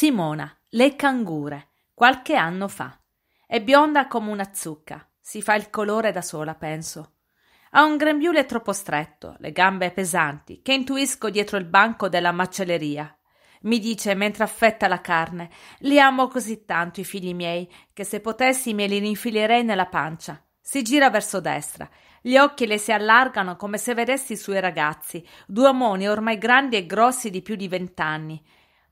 Simona, le cangure, qualche anno fa. È bionda come una zucca, si fa il colore da sola, penso. Ha un grembiule troppo stretto, le gambe pesanti, che intuisco dietro il banco della macelleria. Mi dice mentre affetta la carne: Li amo così tanto i figli miei che se potessi me li rinfilerei nella pancia. Si gira verso destra. Gli occhi le si allargano come se vedessi i suoi ragazzi, due omoni ormai grandi e grossi di più di vent'anni.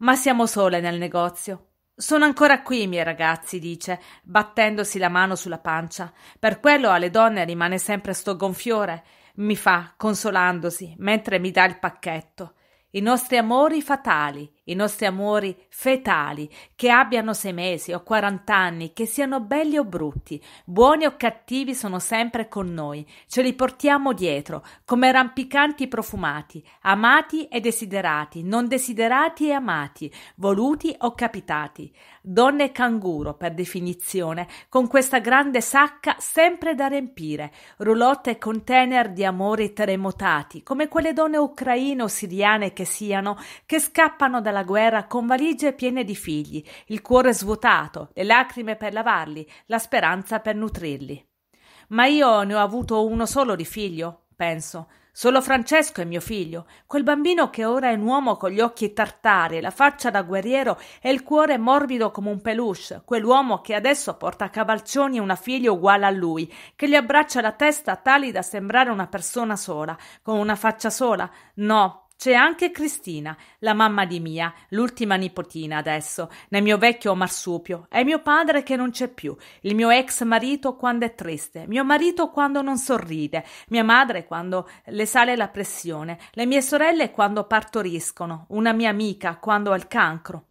Ma siamo sole nel negozio. Sono ancora qui, i miei ragazzi, dice, battendosi la mano sulla pancia. Per quello alle donne rimane sempre sto gonfiore, mi fa, consolandosi, mentre mi dà il pacchetto. I nostri amori fatali, i nostri amori fetali, che abbiano sei mesi o quarant'anni, che siano belli o brutti, buoni o cattivi, sono sempre con noi, ce li portiamo dietro, come rampicanti profumati, amati e desiderati, non desiderati e amati, voluti o capitati. Donne canguro, per definizione, con questa grande sacca sempre da riempire, roulotte e container di amori terremotati, come quelle donne ucraine o siriane che siano, che scappano dalla alla guerra con valigie piene di figli, il cuore svuotato, le lacrime per lavarli, la speranza per nutrirli. Ma io ne ho avuto uno solo di figlio, penso. Solo Francesco è mio figlio, quel bambino che ora è un uomo con gli occhi tartari, la faccia da guerriero e il cuore morbido come un peluche, quell'uomo che adesso porta a cavalcioni una figlia uguale a lui, che gli abbraccia la testa tali da sembrare una persona sola, con una faccia sola. No, c'è anche Cristina, la mamma di Mia, l'ultima nipotina adesso, nel mio vecchio marsupio. È mio padre che non c'è più, il mio ex marito quando è triste, mio marito quando non sorride, mia madre quando le sale la pressione, le mie sorelle quando partoriscono, una mia amica quando ha il cancro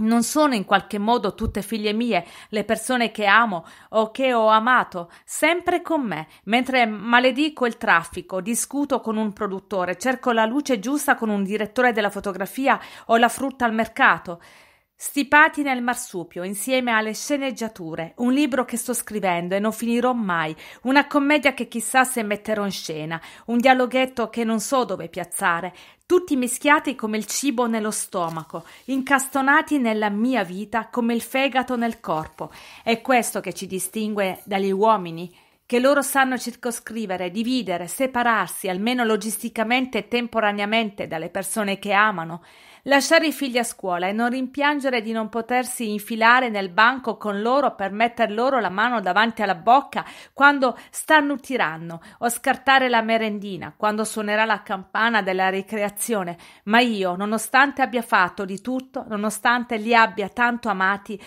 non sono in qualche modo tutte figlie mie, le persone che amo o che ho amato, sempre con me, mentre maledico il traffico, discuto con un produttore, cerco la luce giusta con un direttore della fotografia o la frutta al mercato. Stipati nel marsupio, insieme alle sceneggiature, un libro che sto scrivendo e non finirò mai, una commedia che chissà se metterò in scena, un dialoghetto che non so dove piazzare, tutti mischiati come il cibo nello stomaco, incastonati nella mia vita come il fegato nel corpo. È questo che ci distingue dagli uomini che loro sanno circoscrivere, dividere, separarsi, almeno logisticamente e temporaneamente, dalle persone che amano. Lasciare i figli a scuola e non rimpiangere di non potersi infilare nel banco con loro per metter loro la mano davanti alla bocca quando stannutiranno o scartare la merendina quando suonerà la campana della ricreazione. Ma io, nonostante abbia fatto di tutto, nonostante li abbia tanto amati,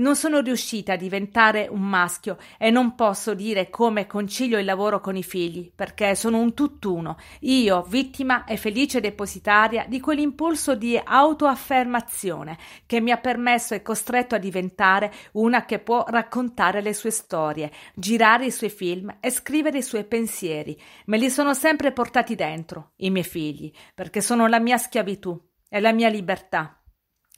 non sono riuscita a diventare un maschio e non posso dire come concilio il lavoro con i figli, perché sono un tutt'uno, io, vittima e felice depositaria di quell'impulso di autoaffermazione che mi ha permesso e costretto a diventare una che può raccontare le sue storie, girare i suoi film e scrivere i suoi pensieri. Me li sono sempre portati dentro, i miei figli, perché sono la mia schiavitù è la mia libertà,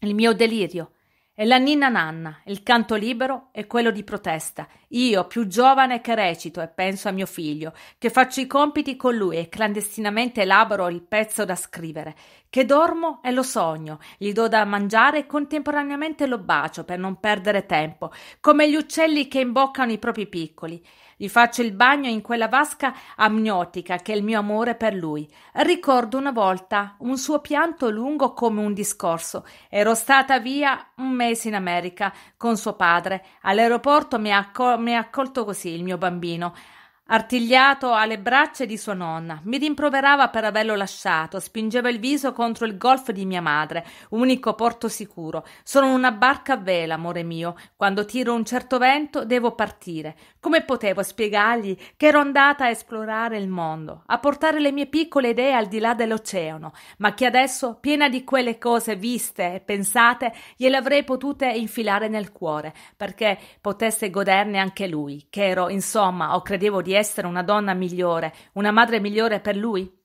il mio delirio è la ninna nanna, il canto libero è quello di protesta. Io, più giovane, che recito e penso a mio figlio, che faccio i compiti con lui e clandestinamente elaboro il pezzo da scrivere, che dormo e lo sogno, gli do da mangiare e contemporaneamente lo bacio per non perdere tempo, come gli uccelli che imboccano i propri piccoli. Gli faccio il bagno in quella vasca amniotica che è il mio amore per lui. Ricordo una volta un suo pianto lungo come un discorso. Ero stata via un mese in America con suo padre. All'aeroporto mi ha, accol- accolto così il mio bambino artigliato alle braccia di sua nonna. Mi rimproverava per averlo lasciato, spingeva il viso contro il golfo di mia madre, unico porto sicuro. Sono una barca a vela, amore mio. Quando tiro un certo vento devo partire. Come potevo spiegargli che ero andata a esplorare il mondo, a portare le mie piccole idee al di là dell'oceano, ma che adesso, piena di quelle cose viste e pensate, gliele avrei potute infilare nel cuore, perché potesse goderne anche lui, che ero, insomma, o credevo di essere una donna migliore, una madre migliore per lui?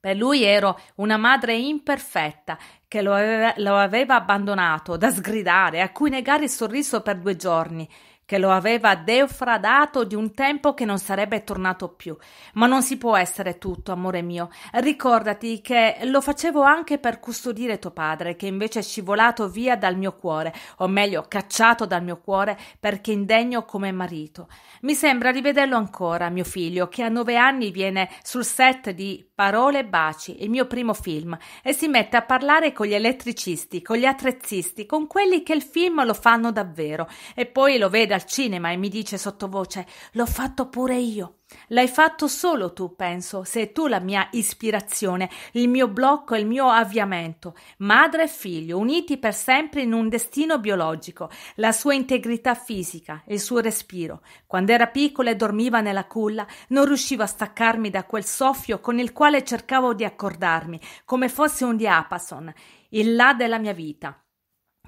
Per lui ero una madre imperfetta che lo aveva, lo aveva abbandonato da sgridare, a cui negare il sorriso per due giorni che lo aveva defradato di un tempo che non sarebbe tornato più. Ma non si può essere tutto, amore mio. Ricordati che lo facevo anche per custodire tuo padre, che invece è scivolato via dal mio cuore, o meglio, cacciato dal mio cuore perché indegno come marito. Mi sembra di vederlo ancora, mio figlio, che a nove anni viene sul set di Parole e Baci, il mio primo film, e si mette a parlare con gli elettricisti, con gli attrezzisti, con quelli che il film lo fanno davvero, e poi lo vede al cinema e mi dice sottovoce L'ho fatto pure io. L'hai fatto solo tu, penso, sei tu la mia ispirazione, il mio blocco il mio avviamento. Madre e figlio, uniti per sempre in un destino biologico, la sua integrità fisica, il suo respiro. Quando era piccola e dormiva nella culla, non riuscivo a staccarmi da quel soffio con il quale cercavo di accordarmi, come fosse un diapason, il là della mia vita.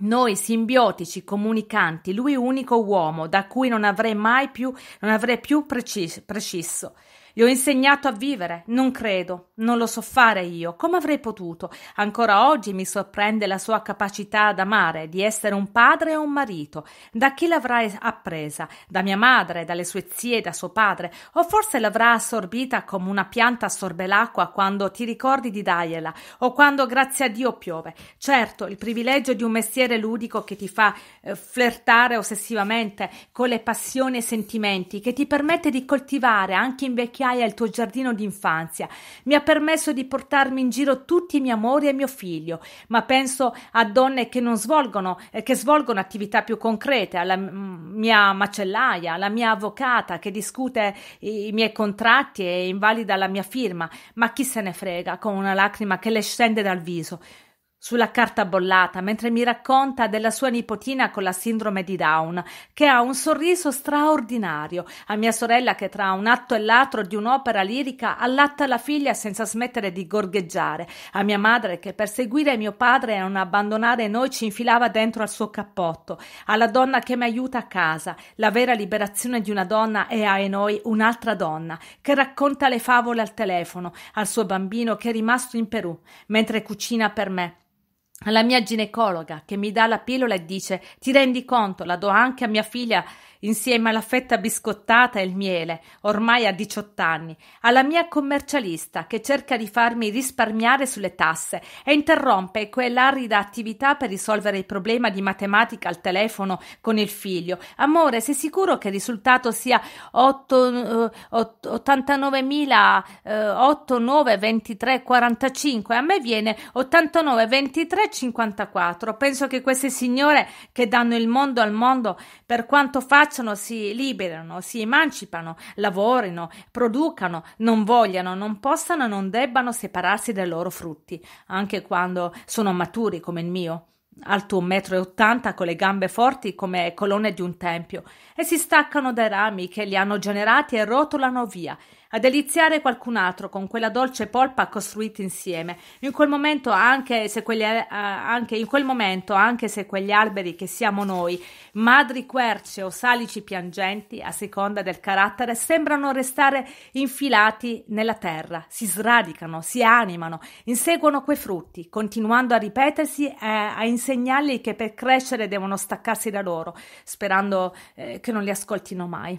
Noi simbiotici, comunicanti, lui unico uomo, da cui non avrei mai più, non avrei più preciso, preciso gli ho insegnato a vivere, non credo, non lo so fare io, come avrei potuto? Ancora oggi mi sorprende la sua capacità ad amare, di essere un padre e un marito. Da chi l'avrà appresa? Da mia madre, dalle sue zie, da suo padre? O forse l'avrà assorbita come una pianta assorbe l'acqua quando ti ricordi di dargliela, o quando grazie a Dio piove. Certo, il privilegio di un mestiere ludico che ti fa eh, flirtare ossessivamente con le passioni e sentimenti, che ti permette di coltivare anche in vecchia che hai tuo giardino d'infanzia. Mi ha permesso di portarmi in giro tutti i miei amori e mio figlio, ma penso a donne che non svolgono, eh, che svolgono attività più concrete, alla mia macellaia, alla mia avvocata che discute i miei contratti e invalida la mia firma, ma chi se ne frega con una lacrima che le scende dal viso sulla carta bollata mentre mi racconta della sua nipotina con la sindrome di Down, che ha un sorriso straordinario, a mia sorella che tra un atto e l'altro di un'opera lirica allatta la figlia senza smettere di gorgheggiare, a mia madre che per seguire mio padre e non abbandonare noi ci infilava dentro al suo cappotto, alla donna che mi aiuta a casa, la vera liberazione di una donna è a noi un'altra donna, che racconta le favole al telefono, al suo bambino che è rimasto in Perù, mentre cucina per me alla mia ginecologa che mi dà la pillola e dice ti rendi conto, la do anche a mia figlia insieme alla fetta biscottata e il miele, ormai a 18 anni, alla mia commercialista che cerca di farmi risparmiare sulle tasse e interrompe quell'arida attività per risolvere il problema di matematica al telefono con il figlio. Amore, sei sicuro che il risultato sia 8, eh, 89.892.23.45? Eh, a me viene 89.23.54. Penso che queste signore che danno il mondo al mondo, per quanto facciano, piacciono si liberano, si emancipano, lavorino, producano, non vogliano, non possano, non debbano separarsi dai loro frutti, anche quando sono maturi come il mio alto un metro e ottanta con le gambe forti come colonne di un tempio, e si staccano dai rami che li hanno generati e rotolano via, a deliziare qualcun altro con quella dolce polpa costruita insieme. In quel momento, anche se quegli, eh, anche in quel momento, anche se quegli alberi che siamo noi, madri querce o salici piangenti, a seconda del carattere, sembrano restare infilati nella terra, si sradicano, si animano, inseguono quei frutti, continuando a ripetersi e eh, a insegnargli che per crescere devono staccarsi da loro, sperando eh, che non li ascoltino mai,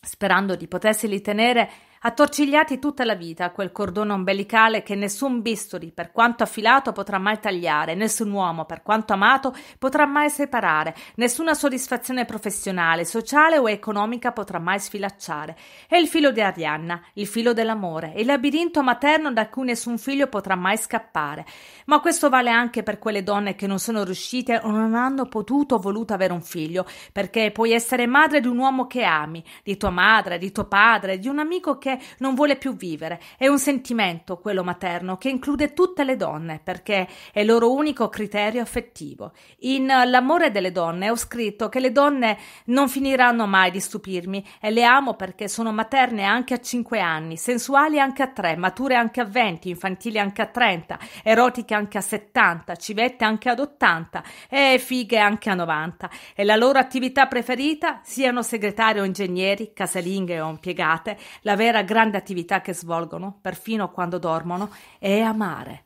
sperando di poterseli tenere attorcigliati tutta la vita a quel cordone ombelicale che nessun bisturi, per quanto affilato, potrà mai tagliare, nessun uomo, per quanto amato, potrà mai separare, nessuna soddisfazione professionale, sociale o economica potrà mai sfilacciare. È il filo di Arianna, il filo dell'amore, il labirinto materno da cui nessun figlio potrà mai scappare. Ma questo vale anche per quelle donne che non sono riuscite o non hanno potuto o voluto avere un figlio, perché puoi essere madre di un uomo che ami, di tua madre, di tuo padre, di un amico che non vuole più vivere. È un sentimento, quello materno, che include tutte le donne, perché è il loro unico criterio affettivo. In L'amore delle donne ho scritto che le donne non finiranno mai di stupirmi e le amo perché sono materne anche a 5 anni, sensuali anche a 3, mature anche a 20, infantili anche a 30, erotiche anche a 70, civette anche ad 80 e fighe anche a 90. E la loro attività preferita siano segretari o ingegneri, casalinghe o impiegate, la vera vera grande attività che svolgono, perfino quando dormono, è amare.